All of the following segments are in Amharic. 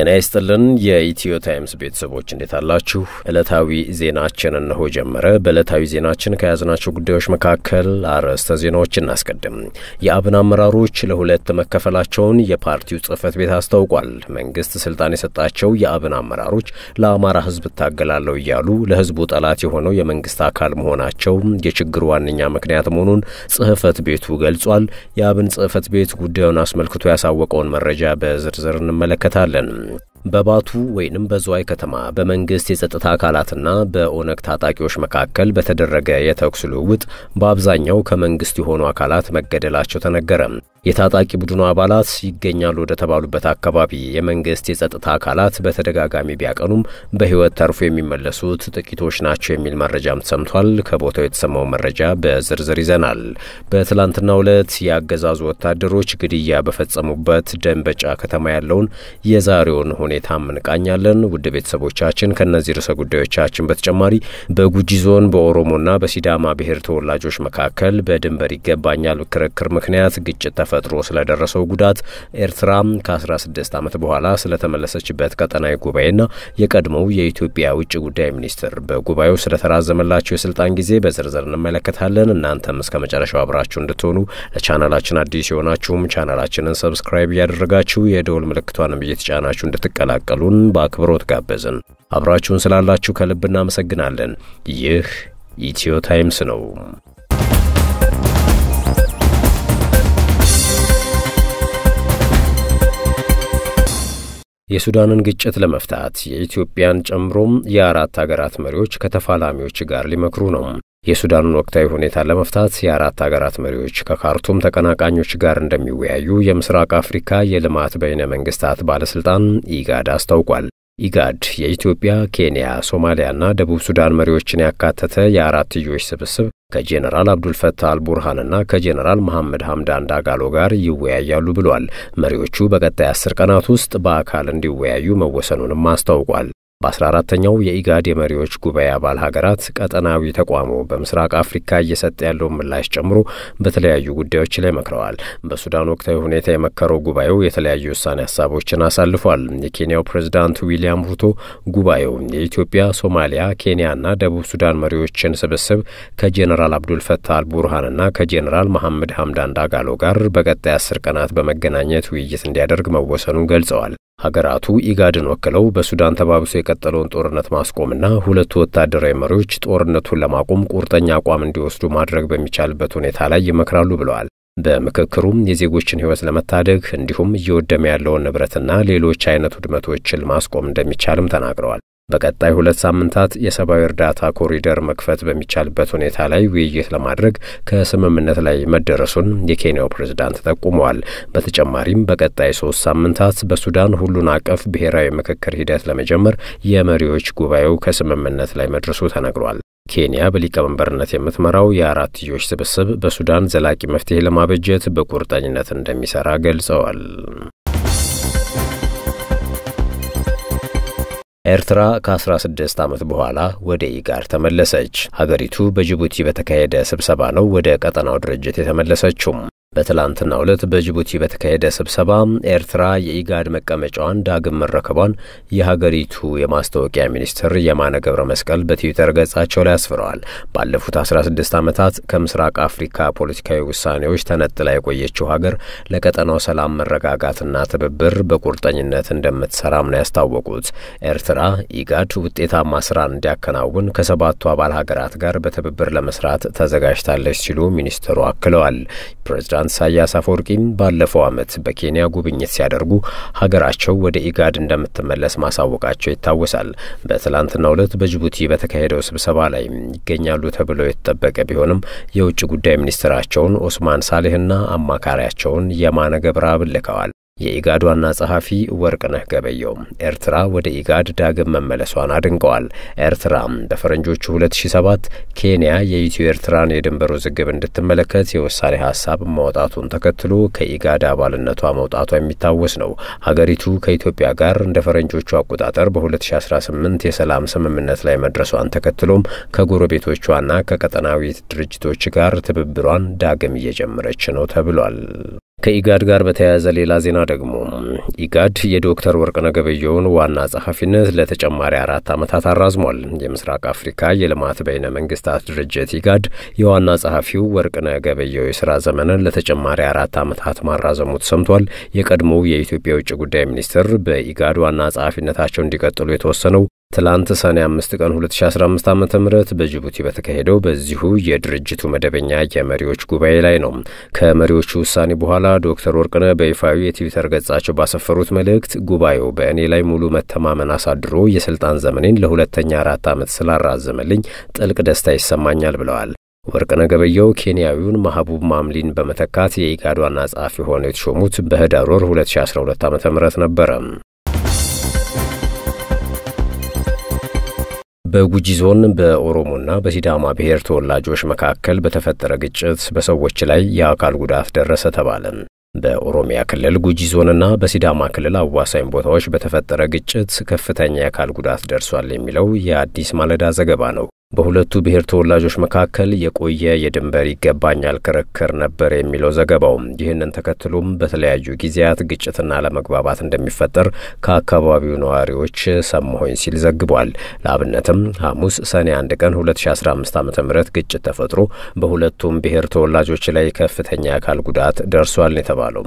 ጤና ይስጥልን የኢትዮ ታይምስ ቤተሰቦች እንዴት አላችሁ? ዕለታዊ ዜናችን እነሆ ጀመረ። በዕለታዊ ዜናችን ከያዝናቸው ጉዳዮች መካከል አርዕስተ ዜናዎች እናስቀድም። የአብን አመራሮች ለሁለት መከፈላቸውን የፓርቲው ጽህፈት ቤት አስታውቋል። መንግስት ስልጣን የሰጣቸው የአብን አመራሮች ለአማራ ህዝብ እታገላለሁ እያሉ ለህዝቡ ጠላት የሆነው የመንግስት አካል መሆናቸው የችግሩ ዋነኛ ምክንያት መሆኑን ጽህፈት ቤቱ ገልጿል። የአብን ጽህፈት ቤት ጉዳዩን አስመልክቶ ያሳወቀውን መረጃ በዝርዝር እንመለከታለን። በባቱ ወይንም በዝዋይ ከተማ በመንግስት የጸጥታ አካላትና በኦነግ ታጣቂዎች መካከል በተደረገ የተኩስ ልውውጥ በአብዛኛው ከመንግስት የሆኑ አካላት መገደላቸው ተነገረም። የታጣቂ ቡድኑ አባላት ይገኛሉ ወደ ተባሉበት አካባቢ የመንግስት የጸጥታ አካላት በተደጋጋሚ ቢያቀኑም በህይወት ተርፎ የሚመለሱት ጥቂቶች ናቸው የሚል መረጃም ተሰምቷል። ከቦታው የተሰማው መረጃ በዝርዝር ይዘናል። በትላንትናው ዕለት የአገዛዙ ወታደሮች ግድያ በፈጸሙበት ደንበጫ ከተማ ያለውን የዛሬውን ሁኔታ እንቃኛለን። ውድ ቤተሰቦቻችን ከእነዚህ ርዕሰ ጉዳዮቻችን በተጨማሪ በጉጂ ዞን በኦሮሞና በሲዳማ ብሔር ተወላጆች መካከል በድንበር ይገባኛል ክርክር ምክንያት ግጭት ተፈጥሮ ስለደረሰው ጉዳት፣ ኤርትራ ከ16 ዓመት በኋላ ስለተመለሰችበት ቀጠናዊ ጉባኤና የቀድሞው የኢትዮጵያ ውጭ ጉዳይ ሚኒስትር በጉባኤው ስለተራዘመላቸው የስልጣን ጊዜ በዝርዝር እንመለከታለን። እናንተም እስከ መጨረሻው አብራችሁ እንድትሆኑ ለቻናላችን አዲስ የሆናችሁም ቻናላችንን ሰብስክራይብ እያደረጋችሁ የደወል ምልክቷንም እየተጫናችሁ እንድትቀላቀሉን በአክብሮት ጋበዝን። አብራችሁን ስላላችሁ ከልብ እናመሰግናለን። ይህ ኢትዮ ታይምስ ነው። የሱዳንን ግጭት ለመፍታት የኢትዮጵያን ጨምሮም የአራት አገራት መሪዎች ከተፋላሚዎች ጋር ሊመክሩ ነው። የሱዳንን ወቅታዊ ሁኔታ ለመፍታት የአራት አገራት መሪዎች ከካርቱም ተቀናቃኞች ጋር እንደሚወያዩ የምስራቅ አፍሪካ የልማት በይነ መንግስታት ባለስልጣን ኢጋድ አስታውቋል። ኢጋድ የኢትዮጵያ፣ ኬንያ፣ ሶማሊያና ደቡብ ሱዳን መሪዎችን ያካተተ የአራትዮሽ ስብስብ ከጄኔራል አብዱልፈታህ አልቡርሃንና ከጄኔራል መሐመድ ሐምዳን ዳጋሎ ጋር ይወያያሉ ብሏል። መሪዎቹ በቀጣይ አስር ቀናት ውስጥ በአካል እንዲወያዩ መወሰኑንም አስታውቋል። በ14ተኛው የኢጋድ የመሪዎች ጉባኤ አባል ሀገራት ቀጠናዊ ተቋሙ በምስራቅ አፍሪካ እየሰጠ ያለውን ምላሽ ጨምሮ በተለያዩ ጉዳዮች ላይ መክረዋል። በሱዳን ወቅታዊ ሁኔታ የመከረው ጉባኤው የተለያዩ ውሳኔ ሀሳቦችን አሳልፏል። የኬንያው ፕሬዝዳንት ዊሊያም ሩቶ ጉባኤው የኢትዮጵያ፣ ሶማሊያ፣ ኬንያና ደቡብ ሱዳን መሪዎችን ስብስብ ከጄኔራል አብዱል ፈታህ ቡርሃንና ከጄኔራል መሐመድ ሀምዳን ዳጋሎ ጋር በቀጣይ አስር ቀናት በመገናኘት ውይይት እንዲያደርግ መወሰኑን ገልጸዋል። ሀገራቱ ኢጋድን ወክለው በሱዳን ተባብሶ የቀጠለውን ጦርነት ማስቆምና ሁለቱ ወታደራዊ መሪዎች ጦርነቱን ለማቆም ቁርጠኛ አቋም እንዲወስዱ ማድረግ በሚቻልበት ሁኔታ ላይ ይመክራሉ ብለዋል። በምክክሩም የዜጎችን ሕይወት ለመታደግ እንዲሁም እየወደመ ያለውን ንብረትና ሌሎች አይነት ውድመቶችን ማስቆም እንደሚቻልም ተናግረዋል። በቀጣይ ሁለት ሳምንታት የሰብአዊ እርዳታ ኮሪደር መክፈት በሚቻልበት ሁኔታ ላይ ውይይት ለማድረግ ከስምምነት ላይ መደረሱን የኬንያው ፕሬዝዳንት ጠቁመዋል። በተጨማሪም በቀጣይ ሶስት ሳምንታት በሱዳን ሁሉን አቀፍ ብሔራዊ ምክክር ሂደት ለመጀመር የመሪዎች ጉባኤው ከስምምነት ላይ መድረሱ ተነግሯል። ኬንያ በሊቀመንበርነት የምትመራው የአራትዮሽ ስብስብ በሱዳን ዘላቂ መፍትሄ ለማበጀት በቁርጠኝነት እንደሚሰራ ገልጸዋል። ኤርትራ ከ16 ዓመት በኋላ ወደ ኢጋድ ተመለሰች። ሀገሪቱ በጅቡቲ በተካሄደ ስብሰባ ነው ወደ ቀጠናው ድርጅት የተመለሰችውም። በትላንትናው ዕለት በጅቡቲ በተካሄደ ስብሰባ ኤርትራ የኢጋድ መቀመጫዋን ዳግም መረከቧን የሀገሪቱ የማስታወቂያ ሚኒስትር የማነ ገብረ መስቀል በትዊተር ገጻቸው ላይ አስፍረዋል። ባለፉት 16 ዓመታት ከምስራቅ አፍሪካ ፖለቲካዊ ውሳኔዎች ተነጥላ የቆየችው ሀገር ለቀጠናው ሰላም፣ መረጋጋትና ትብብር በቁርጠኝነት እንደምትሰራም ነው ያስታወቁት። ኤርትራ ኢጋድ ውጤታማ ስራን እንዲያከናውን ከሰባቱ አባል ሀገራት ጋር በትብብር ለመስራት ተዘጋጅታለች ሲሉ ሚኒስትሩ አክለዋል። ፕሬዚዳንት ፕሬዝዳንት ኢሳያስ አፈወርቂም ባለፈው ዓመት በኬንያ ጉብኝት ሲያደርጉ ሀገራቸው ወደ ኢጋድ እንደምትመለስ ማሳወቃቸው ይታወሳል። በትላንትናው ዕለት በጅቡቲ በተካሄደው ስብሰባ ላይ ይገኛሉ ተብሎ የተጠበቀ ቢሆንም የውጭ ጉዳይ ሚኒስትራቸውን ኦስማን ሳሌህና አማካሪያቸውን የማነ ልከዋል። የኢጋድ ዋና ጸሐፊ ወርቅነህ ገበየው ኤርትራ ወደ ኢጋድ ዳግም መመለሷን አድንቀዋል። ኤርትራ በፈረንጆቹ 2007 ኬንያ የኢትዮ ኤርትራን የድንበር ውዝግብ እንድትመለከት የውሳኔ ሀሳብ ማውጣቱን ተከትሎ ከኢጋድ አባልነቷ መውጣቷ የሚታወስ ነው። ሀገሪቱ ከኢትዮጵያ ጋር እንደ ፈረንጆቹ አቆጣጠር በ2018 የሰላም ስምምነት ላይ መድረሷን ተከትሎም ከጎረቤቶቿና ከቀጠናዊ ድርጅቶች ጋር ትብብሯን ዳግም እየጀመረች ነው ተብሏል። ከኢጋድ ጋር በተያያዘ ሌላ ዜና ደግሞ ኢጋድ የዶክተር ወርቅነህ ገበየሁን ዋና ጸሐፊነት ለተጨማሪ አራት ዓመታት አራዝሟል። የምስራቅ አፍሪካ የልማት በይነ መንግስታት ድርጅት ኢጋድ የዋና ጸሐፊው ወርቅነህ ገበየሁ የሥራ ዘመንን ለተጨማሪ አራት ዓመታት ማራዘሙ ተሰምቷል። የቀድሞው የኢትዮጵያ የውጭ ጉዳይ ሚኒስትር በኢጋድ ዋና ጸሐፊነታቸው እንዲቀጥሉ የተወሰነው ትላንት ሰኔ 5 ቀን 2015 ዓ ም በጅቡቲ በተካሄደው በዚሁ የድርጅቱ መደበኛ የመሪዎች ጉባኤ ላይ ነው። ከመሪዎቹ ውሳኔ በኋላ ዶክተር ወርቅነ በይፋዊ የትዊተር ገጻቸው ባሰፈሩት መልእክት ጉባኤው በእኔ ላይ ሙሉ መተማመን አሳድሮ የስልጣን ዘመኔን ለሁለተኛ አራት ዓመት ስላራዘመልኝ ጥልቅ ደስታ ይሰማኛል ብለዋል። ወርቅነ ገበየው ኬንያዊውን ማህቡብ ማምሊን በመተካት የኢጋድ ዋና ጸሐፊ ሆነው የተሾሙት በህዳር ወር 2012 ዓ ም ነበረ። በጉጂ ዞን በኦሮሞና በሲዳማ ብሔር ተወላጆች መካከል በተፈጠረ ግጭት በሰዎች ላይ የአካል ጉዳት ደረሰ ተባለ። በኦሮሚያ ክልል ጉጂ ዞንና በሲዳማ ክልል አዋሳኝ ቦታዎች በተፈጠረ ግጭት ከፍተኛ የአካል ጉዳት ደርሷል የሚለው የአዲስ ማለዳ ዘገባ ነው። በሁለቱ ብሔር ተወላጆች መካከል የቆየ የድንበር ይገባኛል ክርክር ነበር የሚለው ዘገባው። ይህንን ተከትሎም በተለያዩ ጊዜያት ግጭትና ለመግባባት እንደሚፈጠር ከአካባቢው ነዋሪዎች ሰማሁኝ ሲል ዘግቧል። ለአብነትም ሐሙስ ሰኔ አንድ ቀን 2015 ዓ ም ግጭት ተፈጥሮ በሁለቱም ብሔር ተወላጆች ላይ ከፍተኛ አካል ጉዳት ደርሷል የተባለው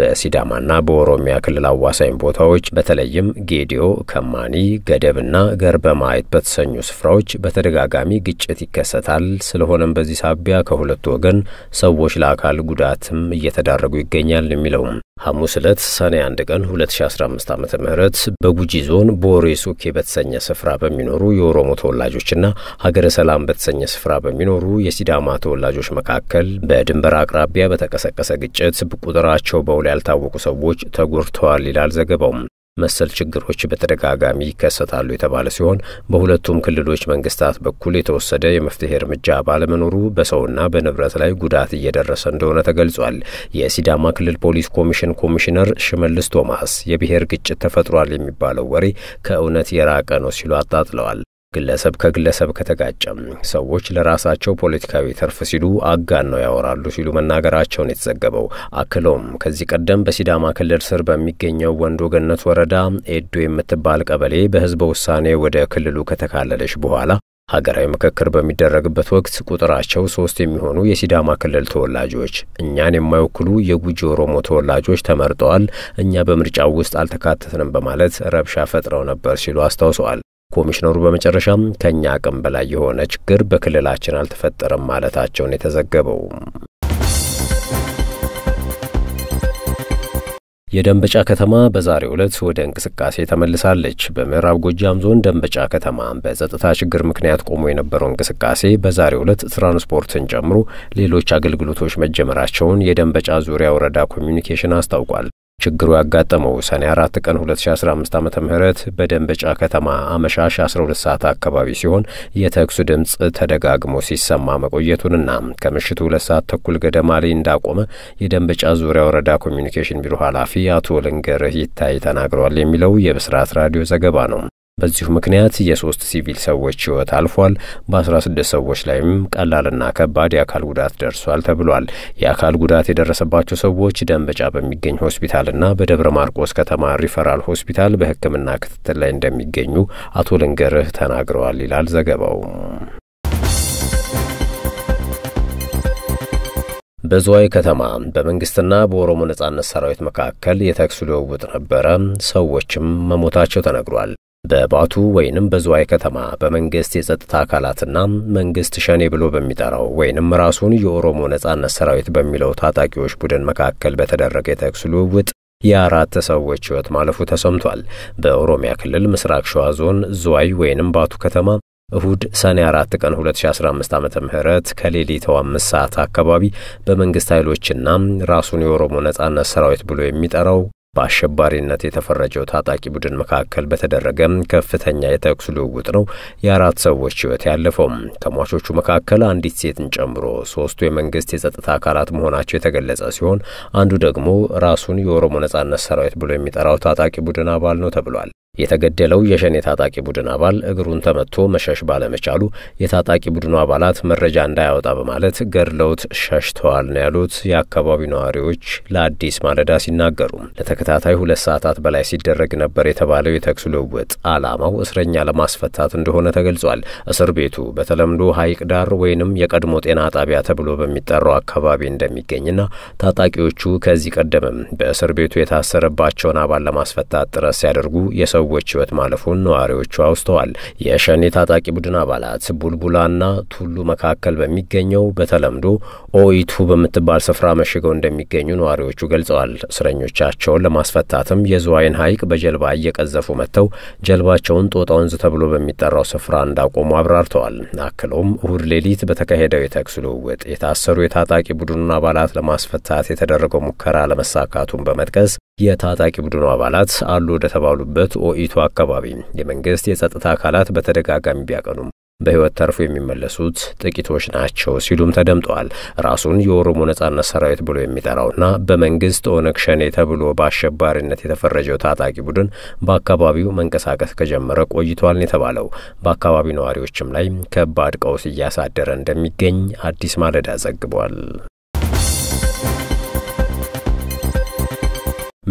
በሲዳማና በኦሮሚያ ክልል አዋሳኝ ቦታዎች በተለይም ጌዲዮ፣ ከማኒ፣ ገደብና ገርበማየት በተሰኙ ስፍራዎች በተደጋጋሚ ግጭት ይከሰታል። ስለሆነም በዚህ ሳቢያ ከሁለቱ ወገን ሰዎች ለአካል ጉዳትም እየተዳረጉ ይገኛል የሚለውም ሐሙስ ዕለት ሰኔ 1 ቀን 2015 ዓ ም በጉጂ ዞን ቦሬ ሱኬ በተሰኘ ስፍራ በሚኖሩ የኦሮሞ ተወላጆችና ሀገረ ሰላም በተሰኘ ስፍራ በሚኖሩ የሲዳማ ተወላጆች መካከል በድንበር አቅራቢያ በተቀሰቀሰ ግጭት ቁጥራቸው በውል ያልታወቁ ሰዎች ተጎድተዋል ይላል ዘገባው። መሰል ችግሮች በተደጋጋሚ ይከሰታሉ የተባለ ሲሆን በሁለቱም ክልሎች መንግስታት በኩል የተወሰደ የመፍትሄ እርምጃ ባለመኖሩ በሰውና በንብረት ላይ ጉዳት እየደረሰ እንደሆነ ተገልጿል። የሲዳማ ክልል ፖሊስ ኮሚሽን ኮሚሽነር ሽመልስ ቶማስ የብሔር ግጭት ተፈጥሯል የሚባለው ወሬ ከእውነት የራቀ ነው ሲሉ አጣጥለዋል። ግለሰብ ከግለሰብ ከተጋጨም ሰዎች ለራሳቸው ፖለቲካዊ ትርፍ ሲሉ አጋን ነው ያወራሉ ሲሉ መናገራቸውን የተዘገበው አክሎም ከዚህ ቀደም በሲዳማ ክልል ስር በሚገኘው ወንዶ ገነት ወረዳ ኤዶ የምትባል ቀበሌ በህዝበ ውሳኔ ወደ ክልሉ ከተካለለች በኋላ ሀገራዊ ምክክር በሚደረግበት ወቅት ቁጥራቸው ሶስት የሚሆኑ የሲዳማ ክልል ተወላጆች እኛን የማይወክሉ የጉጂ ኦሮሞ ተወላጆች ተመርጠዋል፣ እኛ በምርጫው ውስጥ አልተካተትንም በማለት ረብሻ ፈጥረው ነበር ሲሉ አስታውሰዋል። ኮሚሽነሩ በመጨረሻም ከእኛ አቅም በላይ የሆነ ችግር በክልላችን አልተፈጠረም ማለታቸውን የተዘገበው የደንበጫ ከተማ በዛሬ ዕለት ወደ እንቅስቃሴ ተመልሳለች። በምዕራብ ጎጃም ዞን ደንበጫ ከተማ በጸጥታ ችግር ምክንያት ቆሞ የነበረው እንቅስቃሴ በዛሬ ዕለት ትራንስፖርትን ጨምሮ ሌሎች አገልግሎቶች መጀመራቸውን የደንበጫ ዙሪያ ወረዳ ኮሚኒኬሽን አስታውቋል። ችግሩ ያጋጠመው ሰኔ 4 ቀን 2015 ዓ ም በደንበጫ ከተማ አመሻሽ 12 ሰዓት አካባቢ ሲሆን የተኩሱ ድምፅ ተደጋግሞ ሲሰማ መቆየቱንና ከምሽቱ ሁለት ሰዓት ተኩል ገደማ ላይ እንዳቆመ የደንበጫ ዙሪያ ወረዳ ኮሚኒኬሽን ቢሮ ኃላፊ አቶ ልንገርህ ይታይ ተናግረዋል የሚለው የብስራት ራዲዮ ዘገባ ነው። በዚሁ ምክንያት የሶስት ሲቪል ሰዎች ህይወት አልፏል። በ በ16 ሰዎች ላይም ቀላልና ከባድ የአካል ጉዳት ደርሷል ተብሏል። የአካል ጉዳት የደረሰባቸው ሰዎች ደንበጫ በሚገኝ ሆስፒታልና በደብረ ማርቆስ ከተማ ሪፈራል ሆስፒታል በሕክምና ክትትል ላይ እንደሚገኙ አቶ ልንገርህ ተናግረዋል ይላል ዘገባው። በዝዋይ ከተማ በመንግስትና በኦሮሞ ነጻነት ሰራዊት መካከል የተኩስ ልውውጥ ነበረ። ሰዎችም መሞታቸው ተነግሯል። በባቱ ወይንም በዝዋይ ከተማ በመንግስት የጸጥታ አካላትና መንግስት ሸኔ ብሎ በሚጠራው ወይንም ራሱን የኦሮሞ ነጻነት ሰራዊት በሚለው ታጣቂዎች ቡድን መካከል በተደረገ የተኩስ ልውውጥ የአራት ሰዎች ህይወት ማለፉ ተሰምቷል። በኦሮሚያ ክልል ምስራቅ ሸዋ ዞን ዝዋይ ወይንም ባቱ ከተማ እሁድ ሰኔ 4 ቀን 2015 ዓ ምህረት ከሌሊቱ 5 ሰዓት አካባቢ በመንግስት ኃይሎችና ራሱን የኦሮሞ ነጻነት ሰራዊት ብሎ የሚጠራው በአሸባሪነት የተፈረጀው ታጣቂ ቡድን መካከል በተደረገ ከፍተኛ የተኩስ ልውውጥ ነው የአራት ሰዎች ህይወት ያለፈው። ከሟቾቹ መካከል አንዲት ሴትን ጨምሮ ሶስቱ የመንግስት የጸጥታ አካላት መሆናቸው የተገለጸ ሲሆን አንዱ ደግሞ ራሱን የኦሮሞ ነጻነት ሰራዊት ብሎ የሚጠራው ታጣቂ ቡድን አባል ነው ተብሏል። የተገደለው የሸኔ ታጣቂ ቡድን አባል እግሩን ተመትቶ መሸሽ ባለመቻሉ የታጣቂ ቡድኑ አባላት መረጃ እንዳያወጣ በማለት ገድለውት ሸሽተዋል ነው ያሉት የአካባቢው ነዋሪዎች ለአዲስ ማለዳ ሲናገሩ። ለተከታታይ ሁለት ሰዓታት በላይ ሲደረግ ነበር የተባለው የተኩስ ልውውጥ ዓላማው እስረኛ ለማስፈታት እንደሆነ ተገልጿል። እስር ቤቱ በተለምዶ ሐይቅ ዳር ወይንም የቀድሞ ጤና ጣቢያ ተብሎ በሚጠራው አካባቢ እንደሚገኝና ታጣቂዎቹ ከዚህ ቀደምም በእስር ቤቱ የታሰረባቸውን አባል ለማስፈታት ጥረት ሲያደርጉ የሰው ሰዎች ህይወት ማለፉን ነዋሪዎቹ አውስተዋል። የሸኔ ታጣቂ ቡድን አባላት ቡልቡላና ቱሉ መካከል በሚገኘው በተለምዶ ኦኢቱ በምትባል ስፍራ መሽገው እንደሚገኙ ነዋሪዎቹ ገልጸዋል። እስረኞቻቸውን ለማስፈታትም የዝዋይን ሐይቅ በጀልባ እየቀዘፉ መጥተው ጀልባቸውን ጦጣ ወንዝ ተብሎ በሚጠራው ስፍራ እንዳቆሙ አብራርተዋል። አክለውም እሁድ ሌሊት በተካሄደው የተኩስ ልውውጥ የታሰሩ የታጣቂ ቡድኑን አባላት ለማስፈታት የተደረገው ሙከራ አለመሳካቱን በመጥቀስ የታጣቂ ቡድኑ አባላት አሉ ወደ ተባሉበት ኦኢቱ አካባቢ የመንግስት የጸጥታ አካላት በተደጋጋሚ ቢያቀኑም በሕይወት ተርፎ የሚመለሱት ጥቂቶች ናቸው ሲሉም ተደምጠዋል። ራሱን የኦሮሞ ነጻነት ሰራዊት ብሎ የሚጠራውና በመንግስት ኦነግ ሸኔ ተብሎ በአሸባሪነት የተፈረጀው ታጣቂ ቡድን በአካባቢው መንቀሳቀስ ከጀመረ ቆይቷል ነው የተባለው። በአካባቢው ነዋሪዎችም ላይ ከባድ ቀውስ እያሳደረ እንደሚገኝ አዲስ ማለዳ ዘግቧል።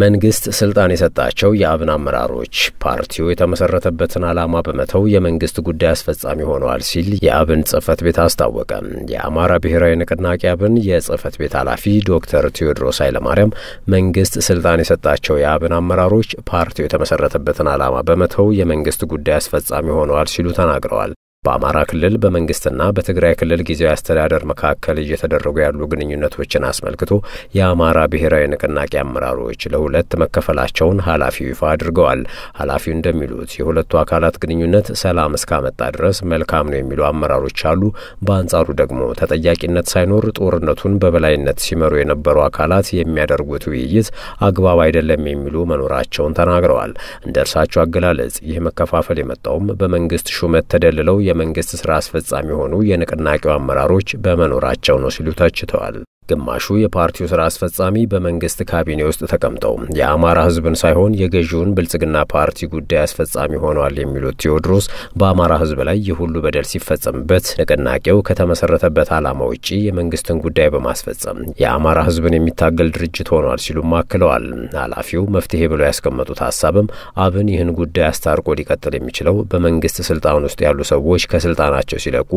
መንግስት ስልጣን የሰጣቸው የአብን አመራሮች ፓርቲው የተመሰረተበትን ዓላማ በመተው የመንግስት ጉዳይ አስፈጻሚ ሆነዋል ሲል የአብን ጽህፈት ቤት አስታወቀ። የአማራ ብሔራዊ ንቅናቄ አብን የጽህፈት ቤት ኃላፊ ዶክተር ቴዎድሮስ ኃይለማርያም መንግስት ስልጣን የሰጣቸው የአብን አመራሮች ፓርቲው የተመሰረተበትን ዓላማ በመተው የመንግስት ጉዳይ አስፈጻሚ ሆነዋል ሲሉ ተናግረዋል። በአማራ ክልል በመንግስትና በትግራይ ክልል ጊዜያዊ አስተዳደር መካከል እየተደረጉ ያሉ ግንኙነቶችን አስመልክቶ የአማራ ብሔራዊ ንቅናቄ አመራሮች ለሁለት መከፈላቸውን ኃላፊው ይፋ አድርገዋል። ኃላፊው እንደሚሉት የሁለቱ አካላት ግንኙነት ሰላም እስካመጣ ድረስ መልካም ነው የሚሉ አመራሮች አሉ። በአንጻሩ ደግሞ ተጠያቂነት ሳይኖር ጦርነቱን በበላይነት ሲመሩ የነበሩ አካላት የሚያደርጉት ውይይት አግባብ አይደለም የሚሉ መኖራቸውን ተናግረዋል። እንደ እርሳቸው አገላለጽ ይህ መከፋፈል የመጣውም በመንግስት ሹመት ተደልለው የመንግስት ስራ አስፈጻሚ የሆኑ የንቅናቄው አመራሮች በመኖራቸው ነው ሲሉ ተችተዋል። ግማሹ የፓርቲው ስራ አስፈጻሚ በመንግስት ካቢኔ ውስጥ ተቀምጠው የአማራ ህዝብን ሳይሆን የገዢውን ብልጽግና ፓርቲ ጉዳይ አስፈጻሚ ሆኗል የሚሉት ቴዎድሮስ በአማራ ህዝብ ላይ የሁሉ በደል ሲፈጸምበት ንቅናቄው ከተመሰረተበት ዓላማ ውጪ የመንግስትን ጉዳይ በማስፈጸም የአማራ ህዝብን የሚታገል ድርጅት ሆኗል ሲሉም አክለዋል። ኃላፊው መፍትሄ ብለው ያስቀመጡት ሀሳብም አብን ይህን ጉዳይ አስታርቆ ሊቀጥል የሚችለው በመንግስት ስልጣን ውስጥ ያሉ ሰዎች ከስልጣናቸው ሲለቁ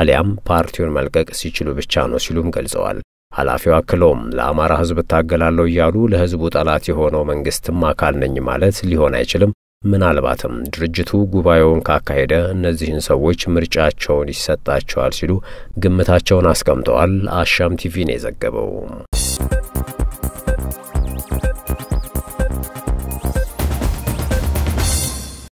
አሊያም ፓርቲውን መልቀቅ ሲችሉ ብቻ ነው ሲሉም ገልጸዋል። ኃላፊው አክሎም ለአማራ ህዝብ እታገላለሁ እያሉ ለህዝቡ ጠላት የሆነው መንግስትም አካል ነኝ ማለት ሊሆን አይችልም። ምናልባትም ድርጅቱ ጉባኤውን ካካሄደ እነዚህን ሰዎች ምርጫቸውን ይሰጣቸዋል ሲሉ ግምታቸውን አስቀምጠዋል። አሻም ቲቪ ነው የዘገበው።